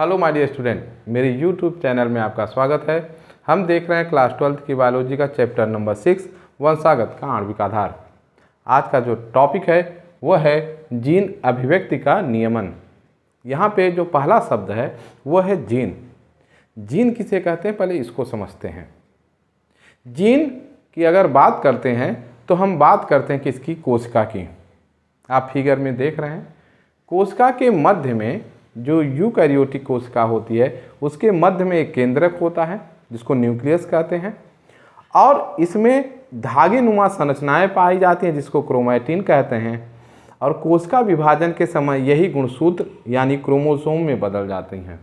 hello my dear student मेरे YouTube channel में आपका स्वागत है हम देख रहे हैं क्लास ट्वेल्थ की बायोलॉजी का चैप्टर नंबर सिक्स वंशागत का आणविक आधार आज का जो टॉपिक है वह है जीन अभिव्यक्ति का नियमन यहाँ पे जो पहला शब्द है वह है जीन जीन किसे कहते हैं पहले इसको समझते हैं जीन की अगर बात करते हैं तो हम बात करते हैं किसकी कोशिका की आप फिगर में देख रहे हैं कोशिका के मध्य में जो यूकैरियोटिक कोशिका होती है उसके मध्य में एक केंद्रक होता है जिसको न्यूक्लियस कहते हैं और इसमें धागे नुमा संरचनाएँ पाई जाती हैं जिसको क्रोमैटिन कहते हैं और कोशिका विभाजन के समय यही गुणसूत्र यानी क्रोमोसोम में बदल जाती हैं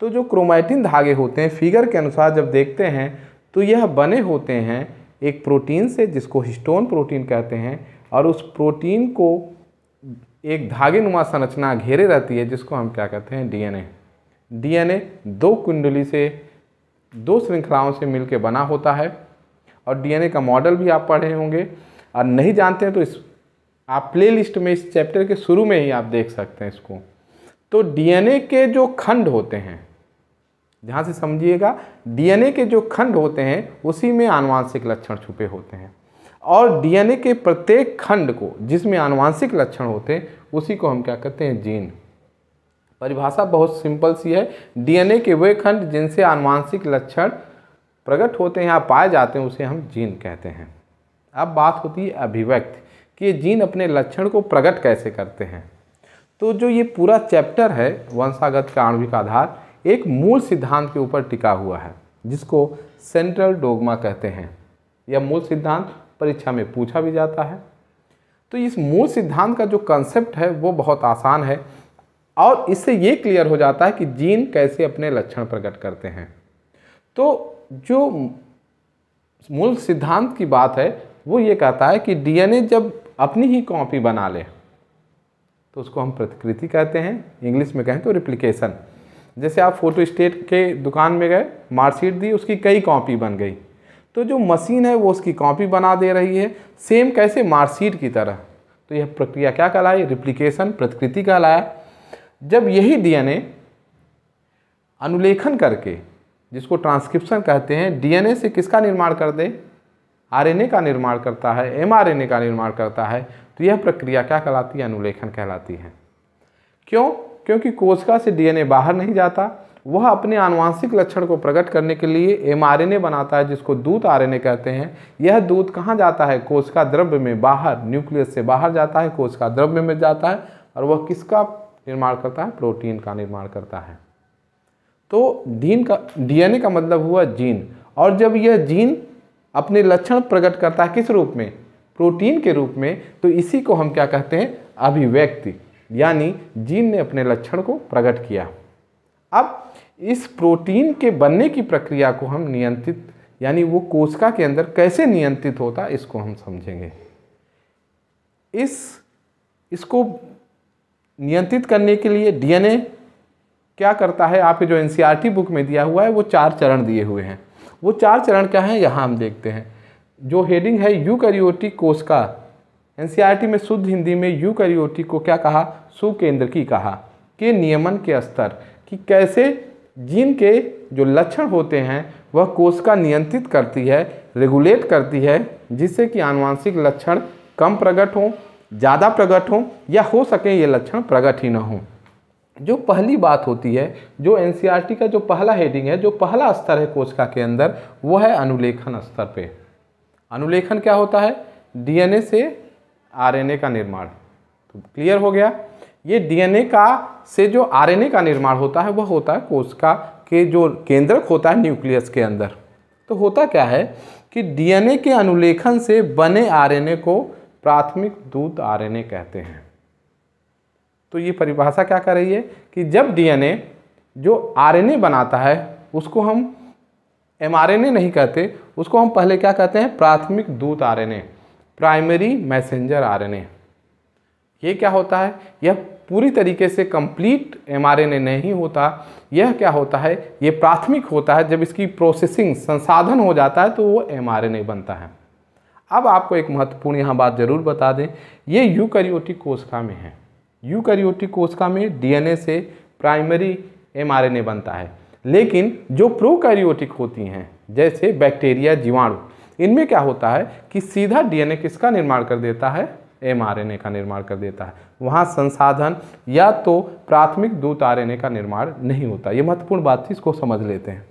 तो जो क्रोमैटिन धागे होते हैं फिगर के अनुसार जब देखते हैं तो यह बने होते हैं एक प्रोटीन से जिसको हिस्टोन प्रोटीन कहते हैं और उस प्रोटीन को एक धागे नुमा संरचना घेरे रहती है जिसको हम क्या कहते हैं डीएनए डीएनए दो कुंडली से दो श्रृंखलाओं से मिलकर बना होता है और डीएनए का मॉडल भी आप पढ़े होंगे और नहीं जानते हैं तो इस आप प्लेलिस्ट में इस चैप्टर के शुरू में ही आप देख सकते हैं इसको तो डीएनए के जो खंड होते हैं जहाँ से समझिएगा डीएनए के जो खंड होते हैं उसी में आनुवांशिक लक्षण छुपे होते हैं और डीएनए के प्रत्येक खंड को जिसमें आनुवांशिक लक्षण होते हैं उसी को हम क्या कहते हैं जीन परिभाषा बहुत सिंपल सी है डीएनए के वे खंड जिनसे आनुवांशिक लक्षण प्रकट होते हैं या पाए जाते हैं उसे हम जीन कहते हैं अब बात होती है अभिव्यक्त कि ये जीन अपने लक्षण को प्रकट कैसे करते हैं तो जो ये पूरा चैप्टर है वंशागत का आणविक आधार एक मूल सिद्धांत के ऊपर टिका हुआ है जिसको सेंट्रल डोगमा कहते हैं यह मूल सिद्धांत परीक्षा में पूछा भी जाता है तो इस मूल सिद्धांत का जो कंसेप्ट है वो बहुत आसान है और इससे ये क्लियर हो जाता है कि जीन कैसे अपने लक्षण प्रकट करते हैं तो जो मूल सिद्धांत की बात है वो ये कहता है कि डीएनए जब अपनी ही कॉपी बना ले तो उसको हम प्रतिकृति कहते हैं इंग्लिश में कहें तो रिप्लिकेशन जैसे आप फोटो स्टेट के दुकान में गए मार्कशीट दी उसकी कई कॉपी बन गई तो जो मशीन है वो उसकी कॉपी बना दे रही है सेम कैसे मार्कशीट की तरह तो यह प्रक्रिया क्या कहलाई रिप्लीकेशन प्रतिकृति कहलाया जब यही डीएनए अनुलेखन करके जिसको ट्रांसक्रिप्शन कहते हैं डीएनए से किसका निर्माण कर दे आरएनए का निर्माण करता है एमआरएनए का निर्माण करता है तो यह प्रक्रिया क्या कहलाती है अनुलेखन कहलाती है क्यों क्योंकि कोशिका से डीएनए बाहर नहीं जाता वह अपने आनुवांशिक लक्षण को प्रकट करने के लिए एमआरएनए बनाता है जिसको दूध आरएनए कहते हैं यह दूध कहाँ जाता है कोश का द्रव्य में बाहर न्यूक्लियस से बाहर जाता है कोश का द्रव्य में जाता है और वह किसका निर्माण करता है प्रोटीन का निर्माण करता है तो डीन का डीएनए का मतलब हुआ जीन और जब यह जीन अपने लक्षण प्रकट करता है किस रूप में प्रोटीन के रूप में तो इसी को हम क्या कहते हैं अभिव्यक्ति यानी जीन ने अपने लक्षण को प्रकट किया अब इस प्रोटीन के बनने की प्रक्रिया को हम नियंत्रित यानी वो कोशिका के अंदर कैसे नियंत्रित होता इसको हम समझेंगे इस इसको नियंत्रित करने के लिए डीएनए क्या करता है आपके जो एनसीईआरटी बुक में दिया हुआ है वो चार चरण दिए हुए हैं वो चार चरण क्या हैं यहाँ हम देखते हैं जो हेडिंग है यू यूकैरियोटिक कोशिका एन में शुद्ध हिंदी में यूकैरियोटिक को क्या कहा सुकेंद्र की कहा के नियमन के स्तर कि कैसे जीन के जो लक्षण होते हैं वह कोशिका नियंत्रित करती है रेगुलेट करती है जिससे कि आनुवांशिक लक्षण कम प्रकट हों ज़्यादा प्रकट हों या हो सके ये लक्षण प्रकट ही ना हों जो पहली बात होती है जो एन e का जो पहला हेडिंग है जो पहला स्तर है कोशिका के अंदर वो है अनुलेखन स्तर पे अनुलेखन क्या होता है डीएनए से आरएनए का निर्माण तो क्लियर हो गया ये डीएनए का से जो आरएनए का निर्माण होता है वह होता है कोशिका के जो केंद्रक होता है न्यूक्लियस के अंदर तो होता क्या है कि डीएनए के अनुलेखन से बने आरएनए को प्राथमिक दूत आरएनए कहते हैं तो ये परिभाषा क्या कर रही है कि जब डीएनए जो आरएनए बनाता है उसको हम एमआरएनए नहीं कहते उसको हम पहले क्या कहते हैं प्राथमिक दूत आरएनए प्राइमरी मैसेंजर आरएनए ये क्या होता है यह पूरी तरीके से कंप्लीट एमआरएनए नहीं होता यह क्या होता है ये प्राथमिक होता है जब इसकी प्रोसेसिंग संसाधन हो जाता है तो वो एमआरएनए बनता है अब आपको एक महत्वपूर्ण यहाँ बात जरूर बता दें ये यूकैरियोटिक कोशिका में है यूकैरियोटिक कोशिका में डीएनए से प्राइमरी एमआरएनए बनता है लेकिन जो प्रोकैरियोटिक होती हैं जैसे बैक्टीरिया जीवाणु इनमें क्या होता है कि सीधा डीएनए किसका निर्माण कर देता है एमआरएनए का निर्माण कर देता है वहाँ संसाधन या तो प्राथमिक दूत आरएनए का निर्माण नहीं होता ये महत्वपूर्ण बात थी इसको समझ लेते हैं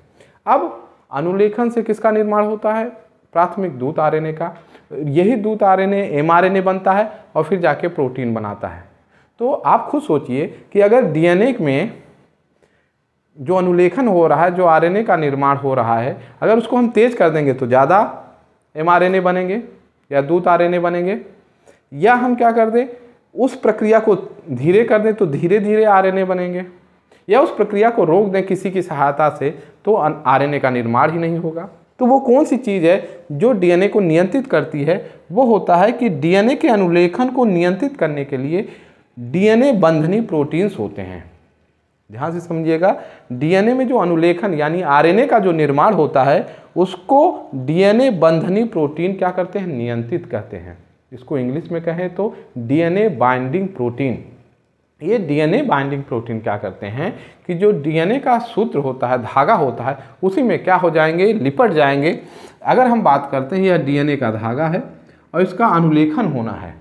अब अनुलेखन से किसका निर्माण होता है प्राथमिक दूत आरएनए का यही दूत आरएनए एमआरएनए बनता है और फिर जाके प्रोटीन बनाता है तो आप खुद सोचिए कि अगर डीएनए में जो अनुलेखन हो रहा है जो आरएनए का निर्माण हो रहा है अगर उसको हम तेज़ कर देंगे तो ज़्यादा एमआरएनए बनेंगे या दूत आरएनए बनेंगे या हम क्या कर दें उस प्रक्रिया को धीरे कर दें तो धीरे धीरे आरएनए बनेंगे या उस प्रक्रिया को रोक दें किसी की सहायता से तो आरएनए का निर्माण ही नहीं होगा तो वो कौन सी चीज़ है जो डीएनए को नियंत्रित करती है वो होता है कि डीएनए के अनुलेखन को नियंत्रित करने के लिए डीएनए बंधनी प्रोटीन्स होते हैं ध्यान से समझिएगा डीएनए में जो अनुलेखन यानी आरएनए का जो निर्माण होता है उसको डीएनए बंधनी प्रोटीन क्या करते हैं नियंत्रित कहते हैं इसको इंग्लिश में कहें तो डीएनए बाइंडिंग प्रोटीन ये डीएनए बाइंडिंग प्रोटीन क्या करते हैं कि जो डीएनए का सूत्र होता है धागा होता है उसी में क्या हो जाएंगे लिपट जाएंगे अगर हम बात करते हैं यह डीएनए का धागा है और इसका अनुलेखन होना है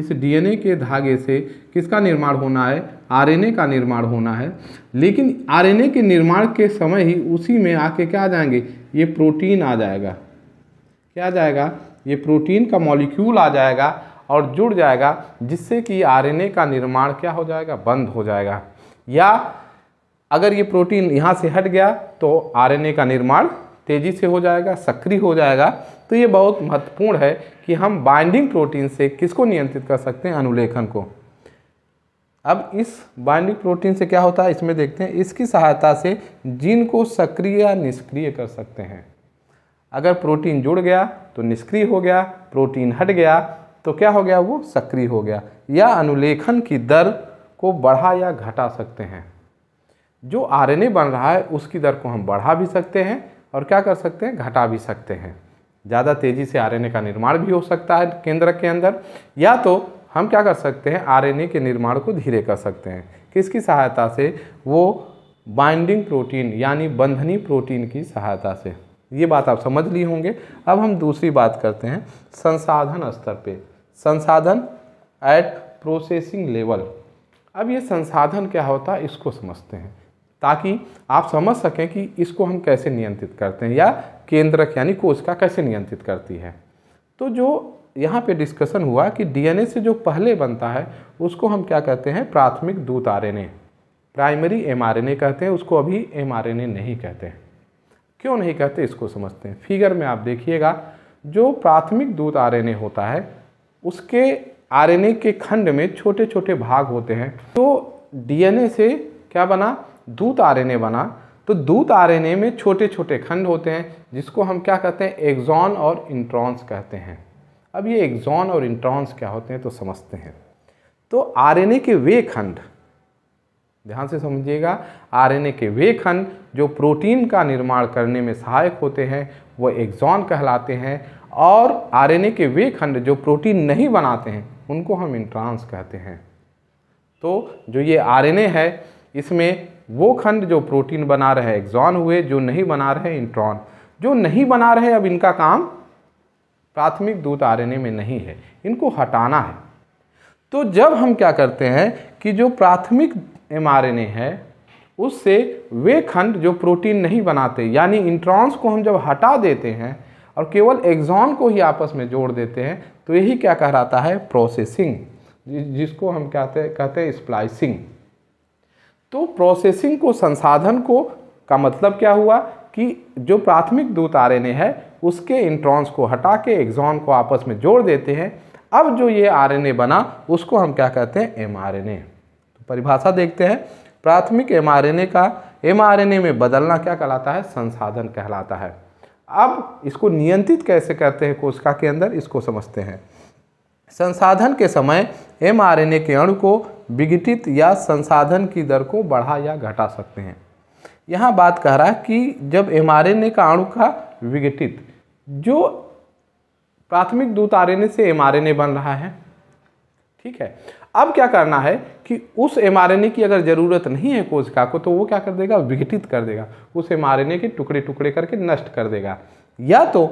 इस डीएनए के धागे से किसका निर्माण होना है आरएनए का निर्माण होना है लेकिन आरएनए के निर्माण के समय ही उसी में आके क्या आ जाएंगे ये प्रोटीन आ जाएगा क्या आ जाएगा ये प्रोटीन का मॉलिक्यूल आ जाएगा और जुड़ जाएगा जिससे कि आरएनए का निर्माण क्या हो जाएगा बंद हो जाएगा या अगर ये प्रोटीन यहाँ से हट गया तो आरएनए का निर्माण तेज़ी से हो जाएगा सक्रिय हो जाएगा तो ये बहुत महत्वपूर्ण है कि हम बाइंडिंग प्रोटीन से किसको नियंत्रित कर सकते हैं अनुलेखन को अब इस बाइंडिंग प्रोटीन से क्या होता है इसमें देखते हैं इसकी सहायता से जीन को सक्रिय या निष्क्रिय कर सकते हैं अगर प्रोटीन जुड़ गया तो निष्क्रिय हो गया प्रोटीन हट गया तो क्या हो गया वो सक्रिय हो गया या अनुलेखन की दर को बढ़ा या घटा सकते हैं जो आरएनए बन रहा है उसकी दर को हम बढ़ा भी सकते हैं और क्या कर सकते हैं घटा भी सकते हैं ज़्यादा तेज़ी से आरएनए का निर्माण भी हो सकता है केंद्रक के अंदर या तो हम क्या कर सकते हैं आरएनए के निर्माण को धीरे कर सकते हैं किसकी सहायता से वो बाइंडिंग प्रोटीन यानी बंधनी प्रोटीन की सहायता से ये बात आप समझ ली होंगे अब हम दूसरी बात करते हैं संसाधन स्तर पे संसाधन एट प्रोसेसिंग लेवल अब ये संसाधन क्या होता है इसको समझते हैं ताकि आप समझ सकें कि इसको हम कैसे नियंत्रित करते हैं या केंद्रक यानी कोशिका कैसे नियंत्रित करती है तो जो यहाँ पे डिस्कशन हुआ कि डीएनए से जो पहले बनता है उसको हम क्या कहते हैं प्राथमिक दूत आरएनए प्राइमरी एमआरएनए कहते हैं उसको अभी एमआरएनए नहीं कहते हैं क्यों नहीं कहते इसको समझते हैं फिगर में आप देखिएगा जो प्राथमिक दूध आरएनए होता है उसके आरएनए के खंड में छोटे छोटे भाग होते हैं तो डीएनए से क्या बना दूत आरएनए बना तो दूत आरएनए में छोटे छोटे खंड होते हैं जिसको हम क्या कहते हैं एग्जॉन और इंट्रॉन्स कहते हैं अब ये एग्जॉन और इंट्रॉन्स क्या होते हैं तो समझते हैं तो आरएनए के वे खंड ध्यान से समझिएगा आरएनए के वे खंड जो प्रोटीन का निर्माण करने में सहायक होते हैं वो एग्जॉन कहलाते हैं और आरएनए के वे खंड जो प्रोटीन नहीं बनाते हैं उनको हम इंट्रांस कहते हैं तो जो ये आरएनए है इसमें वो खंड जो प्रोटीन बना रहे एग्जॉन हुए जो नहीं बना रहे इंट्रॉन जो नहीं बना रहे अब इनका काम प्राथमिक दूत आर में नहीं है इनको हटाना है तो जब हम क्या करते हैं कि जो प्राथमिक एमआरएनए है उससे वे खंड जो प्रोटीन नहीं बनाते यानी इंट्रॉन्स को हम जब हटा देते हैं और केवल एग्जॉन को ही आपस में जोड़ देते हैं तो यही क्या कहलाता है प्रोसेसिंग जिसको हम कहते कहते हैं स्प्लाइसिंग तो प्रोसेसिंग को संसाधन को का मतलब क्या हुआ कि जो प्राथमिक दूत आर है उसके इंट्रॉन्स को हटा के एग्जॉन को आपस में जोड़ देते हैं अब जो ये आर बना उसको हम क्या कहते हैं एम परिभाषा देखते हैं प्राथमिक एमआरएनए का एमआरएनए में बदलना क्या कहलाता है संसाधन कहलाता है अब इसको नियंत्रित कैसे करते हैं कोशिका के अंदर इसको समझते हैं संसाधन के समय एमआरएनए के अणु को विघटित या संसाधन की दर को बढ़ा या घटा सकते हैं यहाँ बात कह रहा है कि जब एम का अणु का विघटित जो प्राथमिक दूत आर से एम बन रहा है ठीक है अब क्या करना है कि उस एम की अगर ज़रूरत नहीं है कोशिका को तो वो क्या कर देगा विघटित कर देगा उस एम के टुकड़े टुकड़े करके नष्ट कर देगा या तो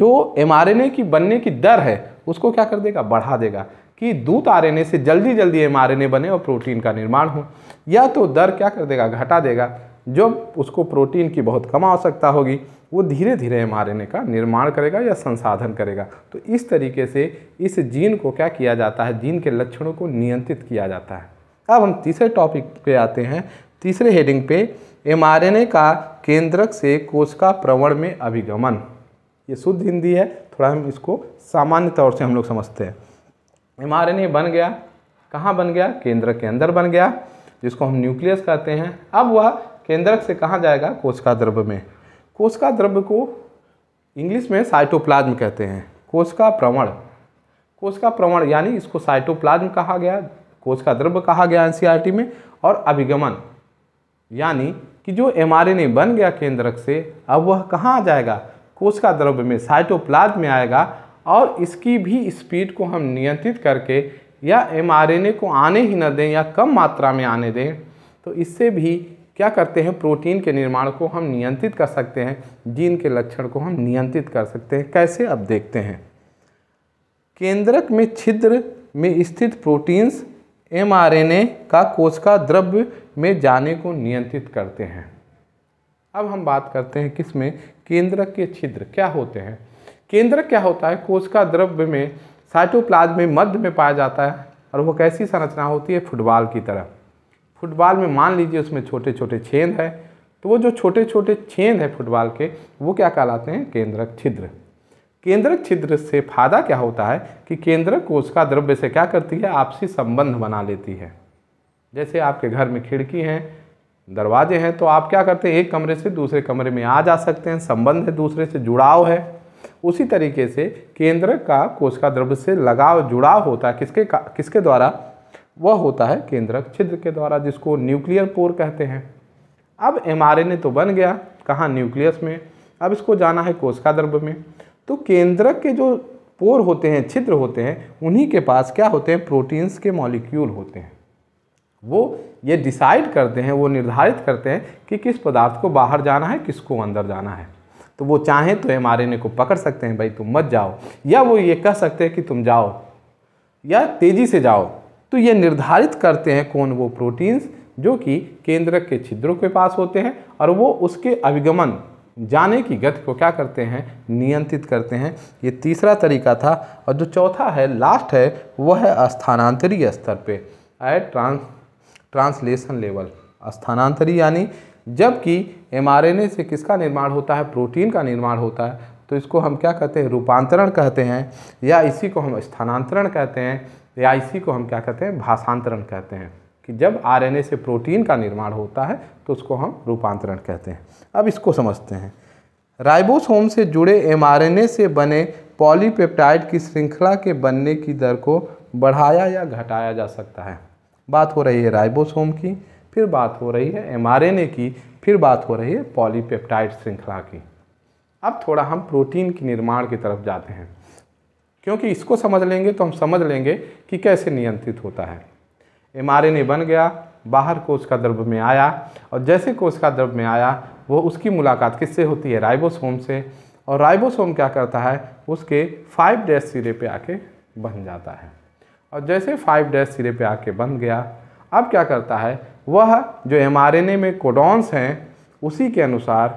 जो एम की बनने की दर है उसको क्या कर देगा बढ़ा देगा कि दूत आर से जल्दी जल्दी एम बने और प्रोटीन का निर्माण हो या तो दर क्या कर देगा घटा देगा जब उसको प्रोटीन की बहुत कम आवश्यकता होगी वो धीरे धीरे एम का निर्माण करेगा या संसाधन करेगा तो इस तरीके से इस जीन को क्या किया जाता है जीन के लक्षणों को नियंत्रित किया जाता है अब हम तीसरे टॉपिक पे आते हैं तीसरे हेडिंग पे एम का केंद्रक से कोशिका प्रवण में अभिगमन ये शुद्ध हिंदी है थोड़ा हम इसको सामान्य तौर से हम लोग समझते हैं एम बन गया कहाँ बन गया केंद्र के अंदर बन गया जिसको हम न्यूक्लियस कहते हैं अब वह केंद्रक से कहाँ जाएगा कोशिका द्रव्य में कोशिका द्रव्य को इंग्लिश में साइटोप्लाज्म कहते हैं कोशिका प्रवण कोशिका प्रवण यानी इसको साइटोप्लाज्म कहा गया कोशिका द्रव्य कहा गया एनसीईआरटी में और अभिगमन यानी कि जो एमआरएनए बन गया केंद्रक से अब वह कहाँ जाएगा कोशिका द्रव्य में साइटोप्लाज्म में आएगा और इसकी भी स्पीड को हम नियंत्रित करके या एमआरएनए को आने ही न दें या कम मात्रा में आने दें तो इससे भी क्या करते हैं प्रोटीन के निर्माण को हम नियंत्रित कर सकते हैं जीन के लक्षण को हम नियंत्रित कर सकते हैं कैसे अब देखते हैं केंद्रक में छिद्र में स्थित प्रोटीन्स एमआरएनए का कोशिका द्रव्य में जाने को नियंत्रित करते हैं अब हम बात करते हैं किस में केंद्रक के छिद्र क्या होते हैं केंद्रक क्या होता है कोशिका द्रव्य में साइटोप्लाज्म में मध्य में पाया जाता है और वो कैसी संरचना होती है फुटबॉल की तरह फुटबॉल में मान लीजिए उसमें छोटे छोटे छेद है तो वो जो छोटे छोटे छेद है फुटबॉल के वो क्या कहलाते हैं केंद्रक छिद्र केंद्रक छिद्र से फायदा क्या होता है कि केंद्रक कोशिका द्रव्य से क्या करती है आपसी संबंध बना लेती है जैसे आपके घर में खिड़की हैं दरवाजे हैं तो आप क्या करते हैं एक कमरे से दूसरे कमरे में आ जा सकते हैं संबंध है दूसरे से जुड़ाव है उसी तरीके से केंद्र का कोशिका द्रव्य से लगाव जुड़ाव होता है किसके किसके द्वारा वह होता है केंद्रक छिद्र के द्वारा जिसको न्यूक्लियर पोर कहते हैं अब एम तो बन गया कहाँ न्यूक्लियस में अब इसको जाना है कोशिका द्रव्य में तो केंद्रक के जो पोर होते हैं छिद्र होते हैं उन्हीं के पास क्या होते हैं प्रोटीन्स के मॉलिक्यूल होते हैं वो ये डिसाइड करते हैं वो निर्धारित करते हैं कि किस पदार्थ को बाहर जाना है किसको अंदर जाना है तो वो चाहें तो एम को पकड़ सकते हैं भाई तुम मत जाओ या वो ये कह सकते हैं कि तुम जाओ या तेज़ी से जाओ तो ये निर्धारित करते हैं कौन वो प्रोटीन्स जो कि केंद्रक के छिद्रों के पास होते हैं और वो उसके अभिगमन जाने की गति को क्या करते हैं नियंत्रित करते हैं ये तीसरा तरीका था और जो चौथा है लास्ट है वह है स्थानांतरीय स्तर पे एट ट्रांस ट्रांसलेशन लेवल स्थानांतरी यानी जबकि एम से किसका निर्माण होता है प्रोटीन का निर्माण होता है तो इसको हम क्या कहते हैं रूपांतरण कहते हैं या इसी को हम स्थानांतरण कहते हैं या इसी को हम क्या कहते हैं भाषांतरण कहते हैं कि जब आरएनए से प्रोटीन का निर्माण होता है तो उसको हम रूपांतरण कहते हैं अब इसको समझते हैं राइबोसोम से जुड़े एमआरएनए से बने पॉलीपेप्टाइड की श्रृंखला के बनने की दर को बढ़ाया या घटाया जा सकता है बात हो रही है राइबोसोम की फिर बात हो रही है एमआरएनए की फिर बात हो रही है पॉलीपेप्टाइड श्रृंखला की अब थोड़ा हम प्रोटीन के निर्माण की तरफ जाते हैं क्योंकि इसको समझ लेंगे तो हम समझ लेंगे कि कैसे नियंत्रित होता है ए बन गया बाहर कोष का द्रव्य में आया और जैसे कोष का द्रव्य में आया वो उसकी मुलाकात किससे होती है राइबोसोम से और राइबोसोम क्या करता है उसके फाइव डैश सिरे पे आके बन जाता है और जैसे फाइव डैश सिरे पे आके बन गया अब क्या करता है वह जो एमआरएनए में कोडॉन्स हैं उसी के अनुसार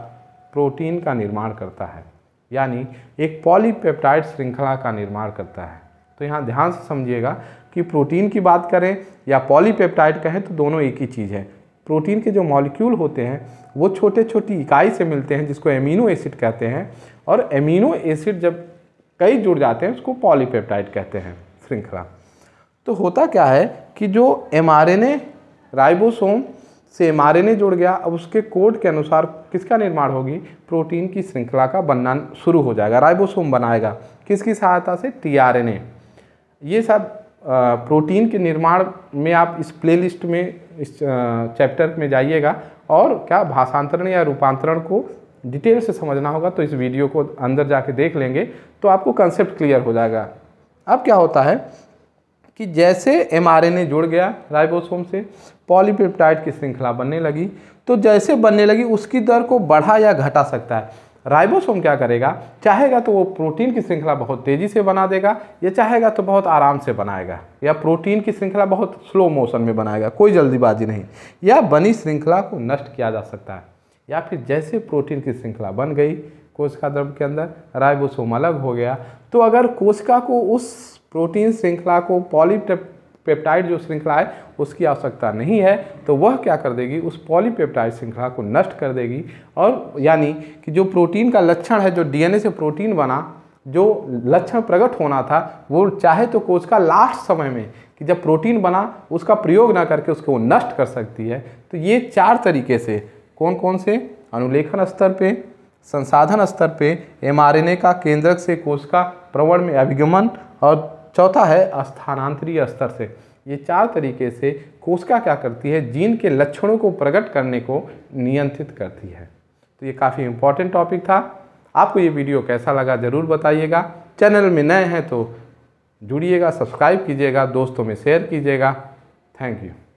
प्रोटीन का निर्माण करता है यानी एक पॉलीपेप्टाइड श्रृंखला का निर्माण करता है तो यहाँ ध्यान से समझिएगा कि प्रोटीन की बात करें या पॉलीपेप्टाइड कहें तो दोनों एक ही चीज़ है प्रोटीन के जो मॉलिक्यूल होते हैं वो छोटे छोटी इकाई से मिलते हैं जिसको एमिनो एसिड कहते हैं और एमिनो एसिड जब कई जुड़ जाते हैं उसको पॉलीपेप्टाइड कहते हैं श्रृंखला तो होता क्या है कि जो एम राइबोसोम से एम जुड़ गया अब उसके कोड के अनुसार किसका निर्माण होगी प्रोटीन की श्रृंखला का बनना शुरू हो जाएगा राइबोसोम बनाएगा किसकी सहायता से टीआरएनए ये सब प्रोटीन के निर्माण में आप इस प्लेलिस्ट में इस चैप्टर में जाइएगा और क्या भाषांतरण या रूपांतरण को डिटेल से समझना होगा तो इस वीडियो को अंदर जाके देख लेंगे तो आपको कंसेप्ट क्लियर हो जाएगा अब क्या होता है कि जैसे एम जुड़ गया राइबोसोम से पॉलीपेप्टाइड की श्रृंखला बनने लगी तो जैसे बनने लगी उसकी दर को बढ़ा या घटा सकता है राइबोसोम क्या करेगा चाहेगा तो वो प्रोटीन की श्रृंखला बहुत तेज़ी से बना देगा या चाहेगा तो बहुत आराम से बनाएगा या प्रोटीन की श्रृंखला बहुत स्लो मोशन में बनाएगा कोई जल्दीबाजी नहीं या बनी श्रृंखला को नष्ट किया जा सकता है या फिर जैसे प्रोटीन की श्रृंखला बन गई कोशिका द्रव के अंदर राइबोसोम अलग हो गया तो अगर कोशिका को उस प्रोटीन श्रृंखला को पॉलीपेप पेप्टाइड जो श्रृंखला है उसकी आवश्यकता नहीं है तो वह क्या कर देगी उस पॉलीपेप्टाइड श्रृंखला को नष्ट कर देगी और यानी कि जो प्रोटीन का लक्षण है जो डीएनए से प्रोटीन बना जो लक्षण प्रकट होना था वो चाहे तो कोच का लास्ट समय में कि जब प्रोटीन बना उसका प्रयोग ना करके उसको नष्ट कर सकती है तो ये चार तरीके से कौन कौन से अनुलेखन स्तर पर संसाधन स्तर पे एमआरएनए का केंद्रक से कोश का प्रवण में अभिगमन और चौथा है स्थानांतरीय स्तर से ये चार तरीके से कोशिका क्या करती है जीन के लक्षणों को प्रकट करने को नियंत्रित करती है तो ये काफ़ी इंपॉर्टेंट टॉपिक था आपको ये वीडियो कैसा लगा ज़रूर बताइएगा चैनल में नए हैं तो जुड़िएगा सब्सक्राइब कीजिएगा दोस्तों में शेयर कीजिएगा थैंक यू